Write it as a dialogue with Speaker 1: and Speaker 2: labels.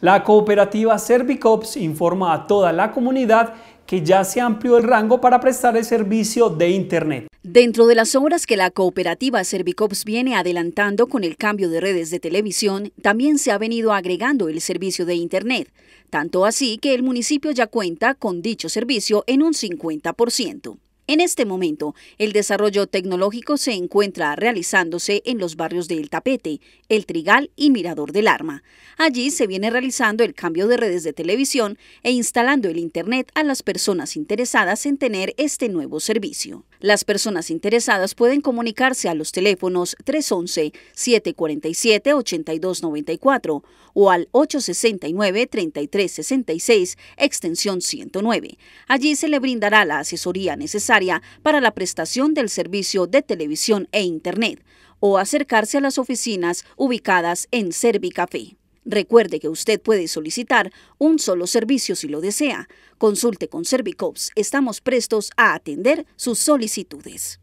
Speaker 1: La cooperativa Servicops informa a toda la comunidad que ya se amplió el rango para prestar el servicio de Internet.
Speaker 2: Dentro de las obras que la cooperativa Servicops viene adelantando con el cambio de redes de televisión, también se ha venido agregando el servicio de Internet, tanto así que el municipio ya cuenta con dicho servicio en un 50%. En este momento, el desarrollo tecnológico se encuentra realizándose en los barrios de El Tapete, El Trigal y Mirador del Arma. Allí se viene realizando el cambio de redes de televisión e instalando el Internet a las personas interesadas en tener este nuevo servicio. Las personas interesadas pueden comunicarse a los teléfonos 311-747-8294 o al 869-3366, extensión 109. Allí se le brindará la asesoría necesaria para la prestación del servicio de televisión e Internet o acercarse a las oficinas ubicadas en Servicafé. Recuerde que usted puede solicitar un solo servicio si lo desea. Consulte con Servicops. Estamos prestos a atender sus solicitudes.